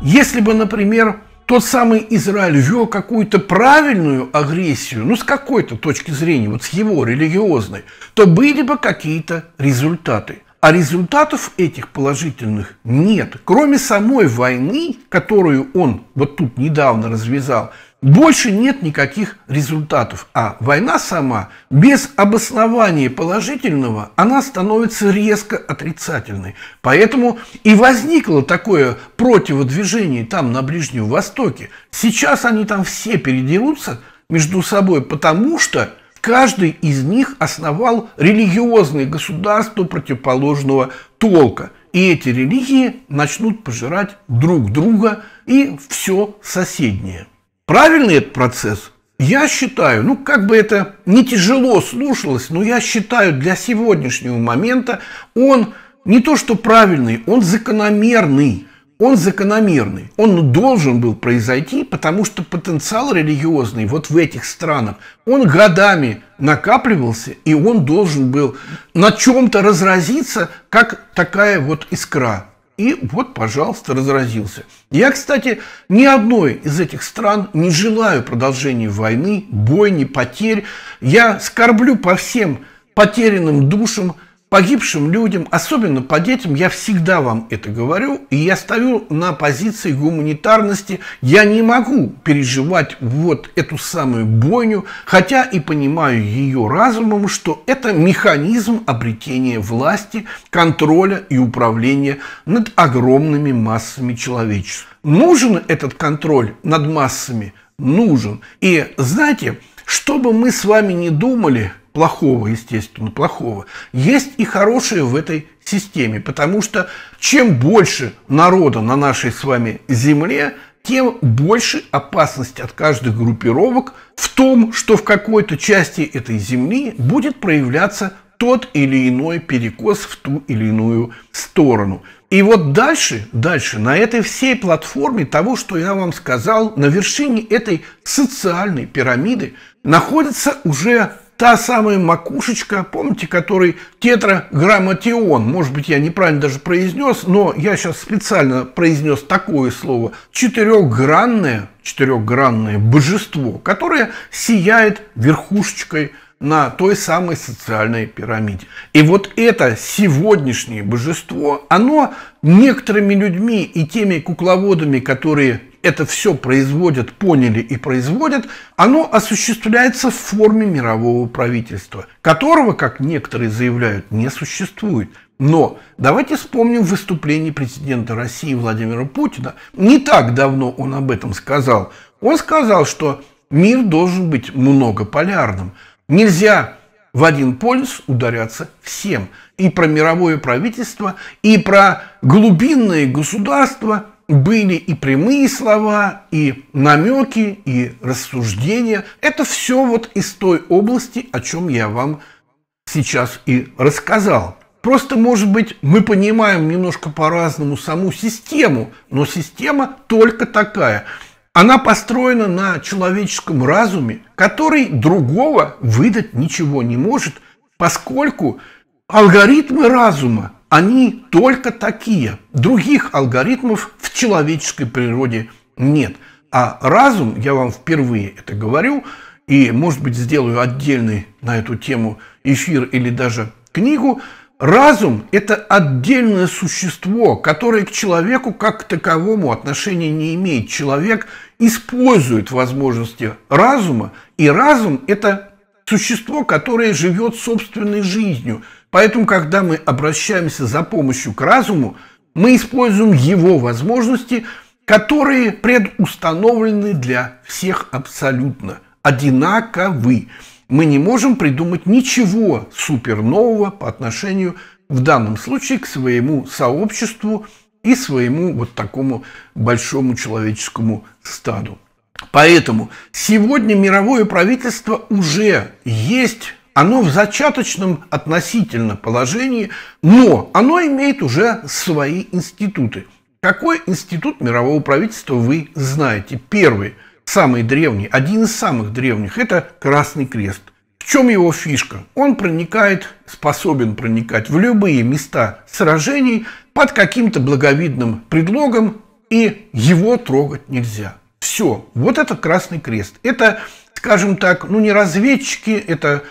Если бы, например, тот самый Израиль вел какую-то правильную агрессию, ну, с какой-то точки зрения, вот с его религиозной, то были бы какие-то результаты. А результатов этих положительных нет. Кроме самой войны, которую он вот тут недавно развязал – больше нет никаких результатов, а война сама без обоснования положительного, она становится резко отрицательной. Поэтому и возникло такое противодвижение там на Ближнем Востоке. Сейчас они там все передерутся между собой, потому что каждый из них основал религиозное государство противоположного толка. И эти религии начнут пожирать друг друга и все соседнее. Правильный этот процесс? Я считаю, ну как бы это не тяжело слушалось, но я считаю для сегодняшнего момента он не то что правильный, он закономерный. Он закономерный. Он должен был произойти, потому что потенциал религиозный вот в этих странах, он годами накапливался, и он должен был на чем-то разразиться, как такая вот искра. И вот, пожалуйста, разразился. Я, кстати, ни одной из этих стран не желаю продолжения войны, бойни, потерь. Я скорблю по всем потерянным душам – погибшим людям, особенно по детям, я всегда вам это говорю, и я стою на позиции гуманитарности. Я не могу переживать вот эту самую бойню, хотя и понимаю ее разумом, что это механизм обретения власти, контроля и управления над огромными массами человечества. Нужен этот контроль над массами? Нужен. И знаете, что бы мы с вами не думали – плохого, естественно, плохого, есть и хорошее в этой системе, потому что чем больше народа на нашей с вами земле, тем больше опасность от каждых группировок в том, что в какой-то части этой земли будет проявляться тот или иной перекос в ту или иную сторону. И вот дальше, дальше, на этой всей платформе того, что я вам сказал, на вершине этой социальной пирамиды находятся уже та самая макушечка, помните, который тетраграмматион, может быть, я неправильно даже произнес, но я сейчас специально произнес такое слово, четырехгранное, четырехгранное божество, которое сияет верхушечкой на той самой социальной пирамиде. И вот это сегодняшнее божество, оно некоторыми людьми и теми кукловодами, которые это все производят, поняли и производят, оно осуществляется в форме мирового правительства, которого, как некоторые заявляют, не существует. Но давайте вспомним выступление президента России Владимира Путина. Не так давно он об этом сказал. Он сказал, что мир должен быть многополярным. Нельзя в один полюс ударяться всем. И про мировое правительство, и про глубинные государства – были и прямые слова, и намеки, и рассуждения. Это все вот из той области, о чем я вам сейчас и рассказал. Просто, может быть, мы понимаем немножко по-разному саму систему, но система только такая. Она построена на человеческом разуме, который другого выдать ничего не может, поскольку алгоритмы разума они только такие. Других алгоритмов в человеческой природе нет. А разум, я вам впервые это говорю, и, может быть, сделаю отдельный на эту тему эфир или даже книгу, разум – это отдельное существо, которое к человеку как к таковому отношения не имеет. Человек использует возможности разума, и разум – это существо, которое живет собственной жизнью – Поэтому, когда мы обращаемся за помощью к разуму, мы используем его возможности, которые предустановлены для всех абсолютно, одинаковы. Мы не можем придумать ничего супернового по отношению в данном случае к своему сообществу и своему вот такому большому человеческому стаду. Поэтому сегодня мировое правительство уже есть оно в зачаточном относительно положении, но оно имеет уже свои институты. Какой институт мирового правительства вы знаете? Первый, самый древний, один из самых древних – это Красный Крест. В чем его фишка? Он проникает, способен проникать в любые места сражений под каким-то благовидным предлогом, и его трогать нельзя. Все, вот это Красный Крест. Это, скажем так, ну не разведчики, это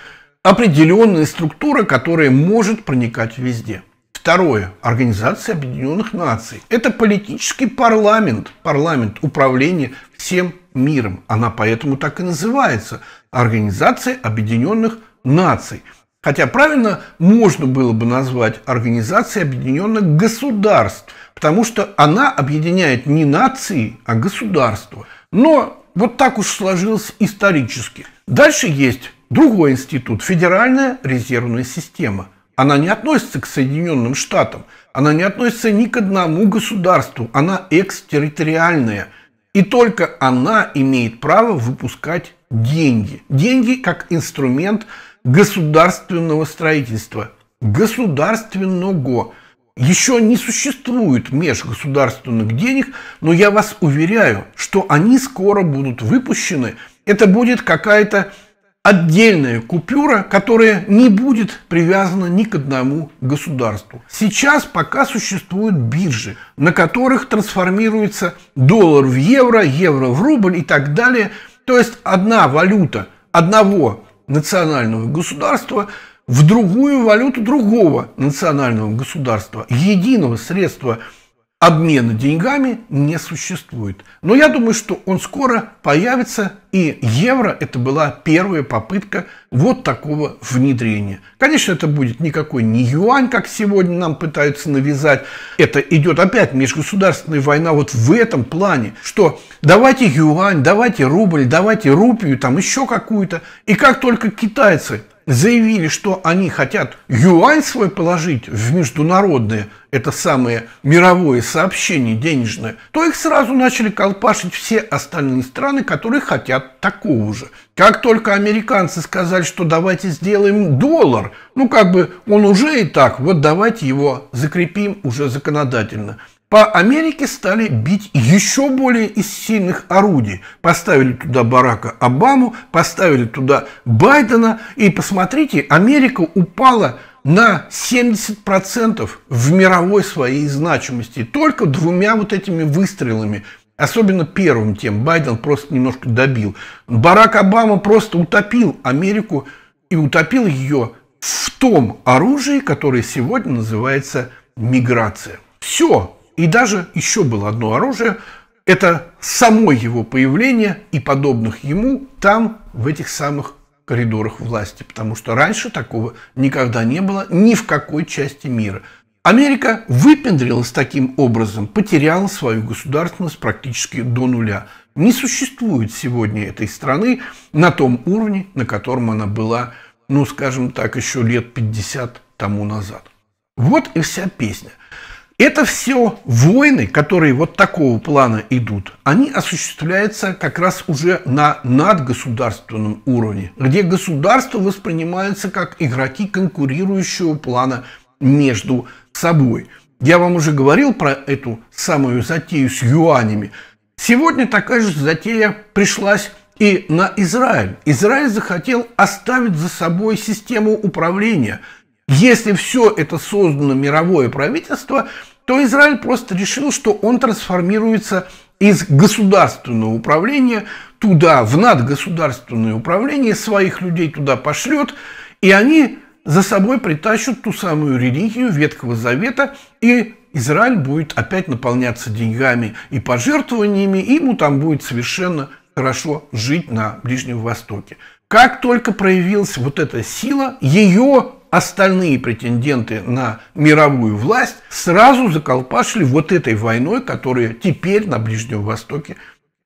определенная структура, которая может проникать везде. Второе. Организация Объединенных Наций. Это политический парламент, парламент управления всем миром. Она поэтому так и называется. Организация Объединенных Наций. Хотя правильно можно было бы назвать организация Объединенных Государств, потому что она объединяет не нации, а государства. Но вот так уж сложилось исторически. Дальше есть Другой институт – Федеральная резервная система. Она не относится к Соединенным Штатам, она не относится ни к одному государству, она экстерриториальная. И только она имеет право выпускать деньги. Деньги как инструмент государственного строительства. Государственного. Еще не существует межгосударственных денег, но я вас уверяю, что они скоро будут выпущены. Это будет какая-то отдельная купюра, которая не будет привязана ни к одному государству. Сейчас пока существуют биржи, на которых трансформируется доллар в евро, евро в рубль и так далее. То есть одна валюта одного национального государства в другую валюту другого национального государства. Единого средства обмена деньгами не существует. Но я думаю, что он скоро появится, и евро это была первая попытка вот такого внедрения. Конечно, это будет никакой не юань, как сегодня нам пытаются навязать. Это идет опять межгосударственная война вот в этом плане, что давайте юань, давайте рубль, давайте рупию, там еще какую-то. И как только китайцы заявили, что они хотят юань свой положить в международные, это самое мировое сообщение денежное, то их сразу начали колпашить все остальные страны, которые хотят такого же. Как только американцы сказали, что давайте сделаем доллар, ну как бы он уже и так, вот давайте его закрепим уже законодательно – по Америке стали бить еще более из сильных орудий. Поставили туда Барака Обаму, поставили туда Байдена. И посмотрите, Америка упала на 70% в мировой своей значимости. Только двумя вот этими выстрелами. Особенно первым тем Байден просто немножко добил. Барак Обама просто утопил Америку и утопил ее в том оружии, которое сегодня называется миграция. Все, и даже еще было одно оружие, это само его появление и подобных ему там, в этих самых коридорах власти, потому что раньше такого никогда не было ни в какой части мира. Америка выпендрилась таким образом, потеряла свою государственность практически до нуля. Не существует сегодня этой страны на том уровне, на котором она была, ну, скажем так, еще лет 50 тому назад. Вот и вся песня. Это все войны, которые вот такого плана идут, они осуществляются как раз уже на надгосударственном уровне, где государство воспринимается как игроки конкурирующего плана между собой. Я вам уже говорил про эту самую затею с юанями. Сегодня такая же затея пришлась и на Израиль. Израиль захотел оставить за собой систему управления – если все это создано мировое правительство, то Израиль просто решил, что он трансформируется из государственного управления туда, в надгосударственное управление, своих людей туда пошлет, и они за собой притащат ту самую религию Ветхого Завета, и Израиль будет опять наполняться деньгами и пожертвованиями, и ему там будет совершенно хорошо жить на Ближнем Востоке. Как только проявилась вот эта сила, ее остальные претенденты на мировую власть сразу заколпашили вот этой войной, которая теперь на Ближнем Востоке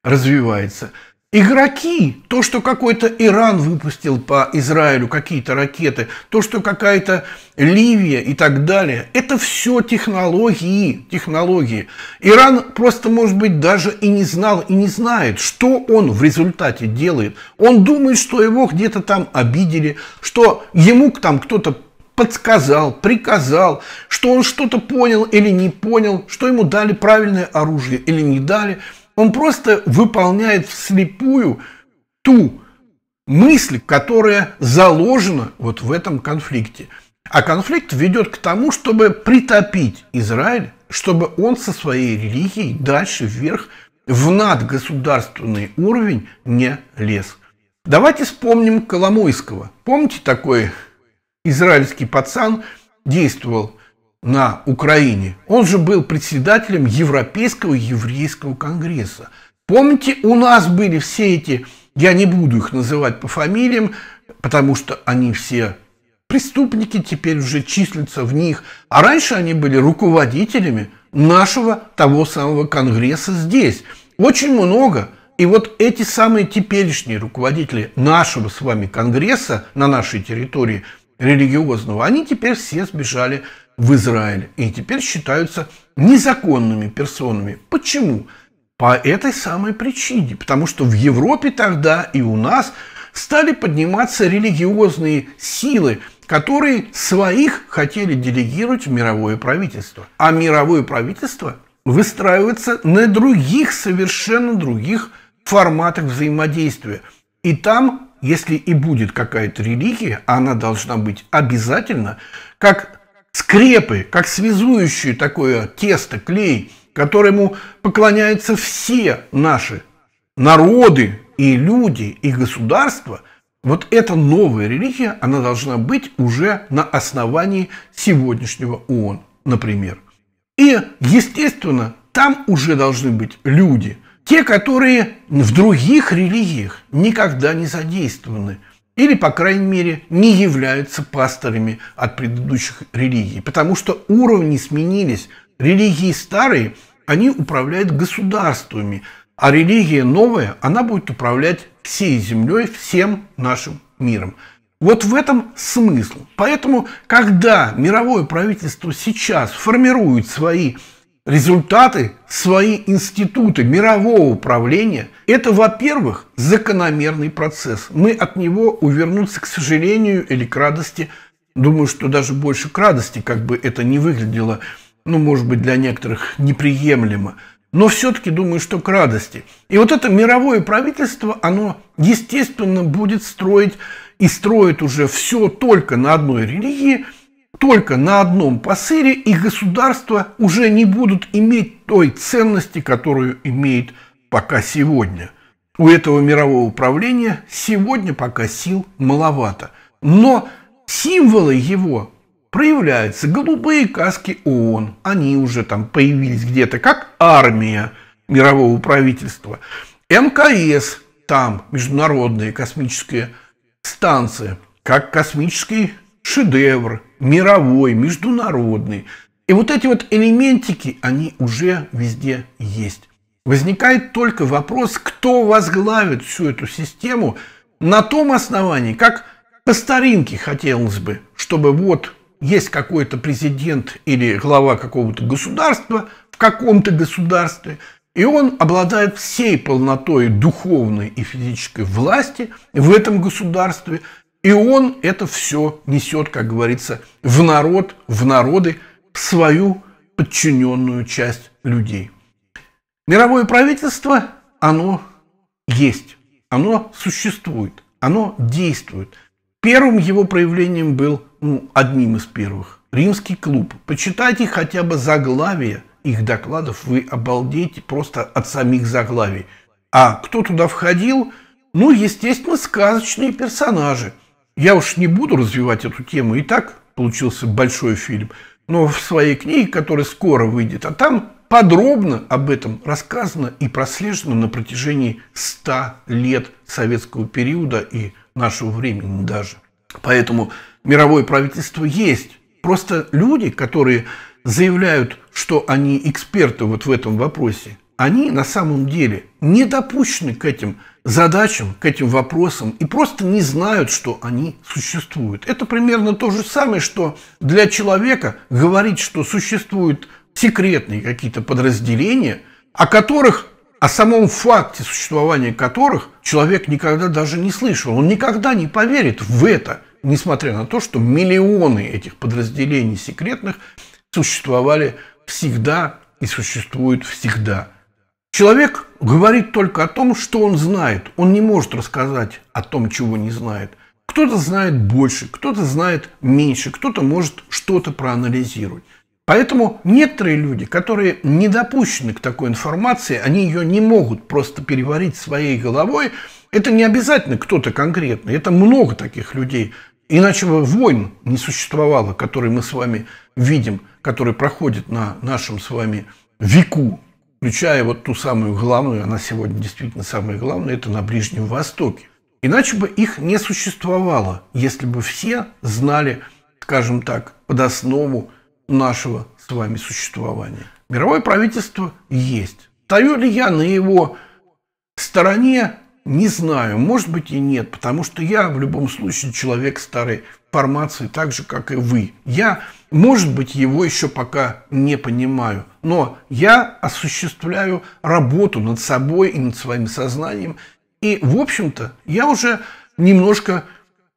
развивается. Игроки, то, что какой-то Иран выпустил по Израилю какие-то ракеты, то, что какая-то Ливия и так далее, это все технологии, технологии. Иран просто, может быть, даже и не знал, и не знает, что он в результате делает. Он думает, что его где-то там обидели, что ему там кто-то подсказал, приказал, что он что-то понял или не понял, что ему дали правильное оружие или не дали – он просто выполняет вслепую ту мысль, которая заложена вот в этом конфликте. А конфликт ведет к тому, чтобы притопить Израиль, чтобы он со своей религией дальше вверх в надгосударственный уровень не лез. Давайте вспомним Коломойского. Помните, такой израильский пацан действовал на Украине, он же был председателем Европейского еврейского конгресса. Помните, у нас были все эти, я не буду их называть по фамилиям, потому что они все преступники теперь уже числятся в них, а раньше они были руководителями нашего того самого Конгресса здесь. Очень много. И вот эти самые теперешние руководители нашего с вами Конгресса на нашей территории религиозного, они теперь все сбежали в Израиле и теперь считаются незаконными персонами. Почему? По этой самой причине. Потому что в Европе тогда и у нас стали подниматься религиозные силы, которые своих хотели делегировать в мировое правительство. А мировое правительство выстраивается на других, совершенно других форматах взаимодействия. И там, если и будет какая-то религия, она должна быть обязательно как скрепы, как связующее такое тесто, клей, которому поклоняются все наши народы и люди, и государства, вот эта новая религия, она должна быть уже на основании сегодняшнего ООН, например. И, естественно, там уже должны быть люди, те, которые в других религиях никогда не задействованы – или, по крайней мере, не являются пасторами от предыдущих религий, потому что уровни сменились. Религии старые, они управляют государствами, а религия новая, она будет управлять всей землей, всем нашим миром. Вот в этом смысл. Поэтому, когда мировое правительство сейчас формирует свои результаты свои институты мирового управления, это, во-первых, закономерный процесс. Мы от него увернуться, к сожалению, или к радости, думаю, что даже больше к радости, как бы это ни выглядело, ну, может быть, для некоторых неприемлемо. Но все-таки думаю, что к радости. И вот это мировое правительство, оно, естественно, будет строить и строит уже все только на одной религии – только на одном посыре, и государства уже не будут иметь той ценности, которую имеет пока сегодня. У этого мирового управления сегодня пока сил маловато. Но символы его проявляются. Голубые каски ООН, они уже там появились где-то, как армия мирового правительства. МКС, там международная космическая станция, как космический шедевр, мировой, международный. И вот эти вот элементики, они уже везде есть. Возникает только вопрос, кто возглавит всю эту систему на том основании, как по старинке хотелось бы, чтобы вот есть какой-то президент или глава какого-то государства в каком-то государстве, и он обладает всей полнотой духовной и физической власти в этом государстве, и он это все несет, как говорится, в народ, в народы, в свою подчиненную часть людей. Мировое правительство, оно есть, оно существует, оно действует. Первым его проявлением был, ну, одним из первых, Римский клуб. Почитайте хотя бы заглавие их докладов, вы обалдеете просто от самих заглавий. А кто туда входил? Ну, естественно, сказочные персонажи. Я уж не буду развивать эту тему, и так получился большой фильм, но в своей книге, которая скоро выйдет, а там подробно об этом рассказано и прослежено на протяжении 100 лет советского периода и нашего времени даже. Поэтому мировое правительство есть. Просто люди, которые заявляют, что они эксперты вот в этом вопросе, они на самом деле не допущены к этим задачам, к этим вопросам и просто не знают, что они существуют. Это примерно то же самое, что для человека говорить, что существуют секретные какие-то подразделения, о которых, о самом факте существования которых человек никогда даже не слышал. Он никогда не поверит в это, несмотря на то, что миллионы этих подразделений секретных существовали всегда и существуют всегда. Человек говорит только о том, что он знает. Он не может рассказать о том, чего не знает. Кто-то знает больше, кто-то знает меньше, кто-то может что-то проанализировать. Поэтому некоторые люди, которые не допущены к такой информации, они ее не могут просто переварить своей головой. Это не обязательно кто-то конкретный, это много таких людей. Иначе бы войн не существовало, которые мы с вами видим, которые проходят на нашем с вами веку включая вот ту самую главную, она сегодня действительно самая главная, это на Ближнем Востоке. Иначе бы их не существовало, если бы все знали, скажем так, под основу нашего с вами существования. Мировое правительство есть. Стою ли я на его стороне не знаю, может быть и нет, потому что я в любом случае человек старой формации, так же, как и вы. Я, может быть, его еще пока не понимаю, но я осуществляю работу над собой и над своим сознанием. И, в общем-то, я уже немножко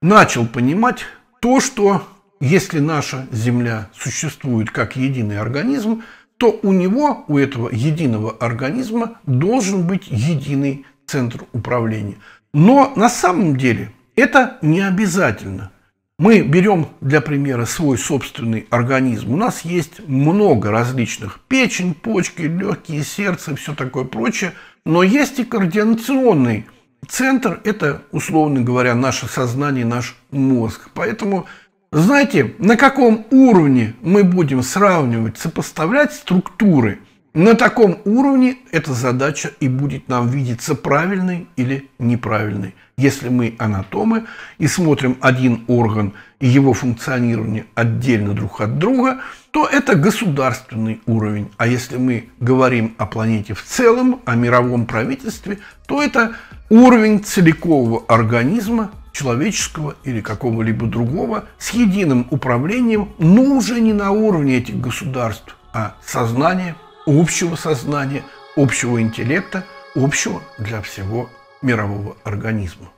начал понимать то, что если наша Земля существует как единый организм, то у него, у этого единого организма, должен быть единый центр управления. Но на самом деле это не обязательно. Мы берем для примера свой собственный организм. У нас есть много различных печень, почки, легкие, сердце, все такое прочее. Но есть и координационный центр. Это, условно говоря, наше сознание, наш мозг. Поэтому знаете, на каком уровне мы будем сравнивать, сопоставлять структуры – на таком уровне эта задача и будет нам видеться правильной или неправильной. Если мы анатомы и смотрим один орган и его функционирование отдельно друг от друга, то это государственный уровень. А если мы говорим о планете в целом, о мировом правительстве, то это уровень целикового организма, человеческого или какого-либо другого, с единым управлением, но уже не на уровне этих государств, а сознание, общего сознания, общего интеллекта, общего для всего мирового организма.